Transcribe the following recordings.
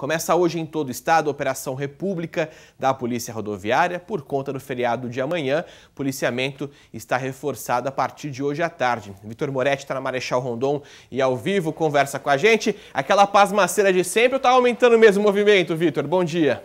Começa hoje em todo o estado a Operação República da Polícia Rodoviária. Por conta do feriado de amanhã, o policiamento está reforçado a partir de hoje à tarde. Vitor Moretti está na Marechal Rondon e ao vivo conversa com a gente. Aquela pasmaceira de sempre ou está aumentando mesmo o movimento, Vitor? Bom dia.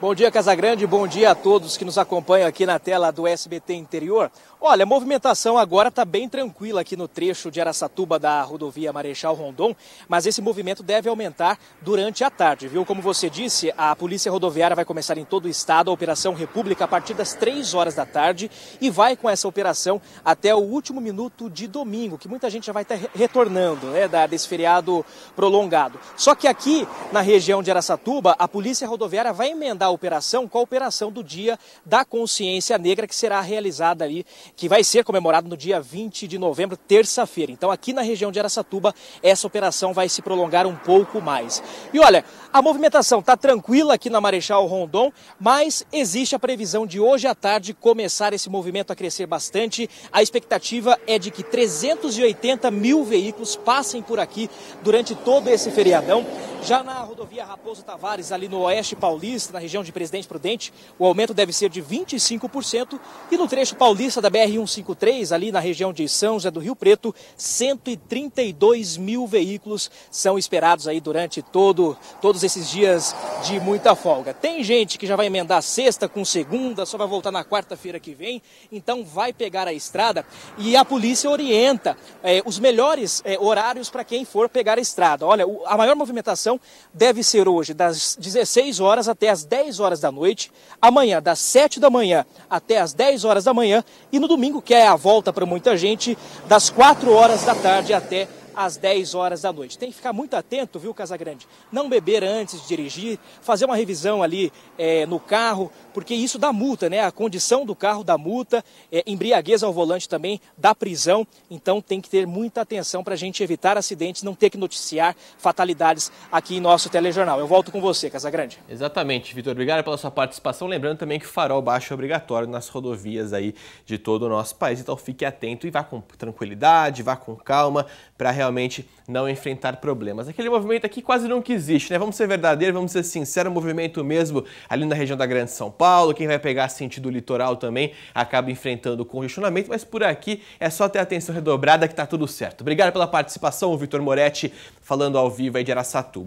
Bom dia, Casagrande. Bom dia a todos que nos acompanham aqui na tela do SBT Interior. Olha, a movimentação agora está bem tranquila aqui no trecho de Araçatuba da rodovia Marechal Rondon, mas esse movimento deve aumentar durante a tarde, viu? Como você disse, a Polícia Rodoviária vai começar em todo o estado a Operação República a partir das 3 horas da tarde e vai com essa operação até o último minuto de domingo, que muita gente já vai tá estar retornando, né, desse feriado prolongado. Só que aqui na região de Araçatuba, a Polícia Rodoviária vai emendar da operação com a operação do Dia da Consciência Negra, que será realizada ali, que vai ser comemorado no dia 20 de novembro, terça-feira. Então, aqui na região de Aracatuba, essa operação vai se prolongar um pouco mais. E olha, a movimentação está tranquila aqui na Marechal Rondon, mas existe a previsão de hoje à tarde começar esse movimento a crescer bastante. A expectativa é de que 380 mil veículos passem por aqui durante todo esse feriadão. Já na rodovia Raposo Tavares, ali no Oeste Paulista, na região região de Presidente Prudente, o aumento deve ser de 25%. E no trecho paulista da BR-153, ali na região de São José do Rio Preto, 132 mil veículos são esperados aí durante todo, todos esses dias de muita folga. Tem gente que já vai emendar sexta com segunda, só vai voltar na quarta-feira que vem, então vai pegar a estrada e a polícia orienta é, os melhores é, horários para quem for pegar a estrada. Olha, a maior movimentação deve ser hoje das 16 horas até as 10 10 horas da noite, amanhã das 7 da manhã até as 10 horas da manhã e no domingo, que é a volta para muita gente, das 4 horas da tarde até às 10 horas da noite. Tem que ficar muito atento, viu, Casagrande? Não beber antes de dirigir, fazer uma revisão ali é, no carro, porque isso dá multa, né? A condição do carro dá multa, é, embriaguez ao volante também dá prisão, então tem que ter muita atenção para a gente evitar acidentes, não ter que noticiar fatalidades aqui em nosso telejornal. Eu volto com você, Casagrande. Exatamente, Vitor. Obrigado pela sua participação. Lembrando também que o farol baixo é obrigatório nas rodovias aí de todo o nosso país, então fique atento e vá com tranquilidade, vá com calma para realmente realmente não enfrentar problemas. Aquele movimento aqui quase nunca existe, né? Vamos ser verdadeiros, vamos ser sinceros, é movimento mesmo ali na região da Grande São Paulo, quem vai pegar sentido litoral também acaba enfrentando congestionamento, mas por aqui é só ter atenção redobrada que tá tudo certo. Obrigado pela participação, o Vitor Moretti falando ao vivo aí de Araçatuba.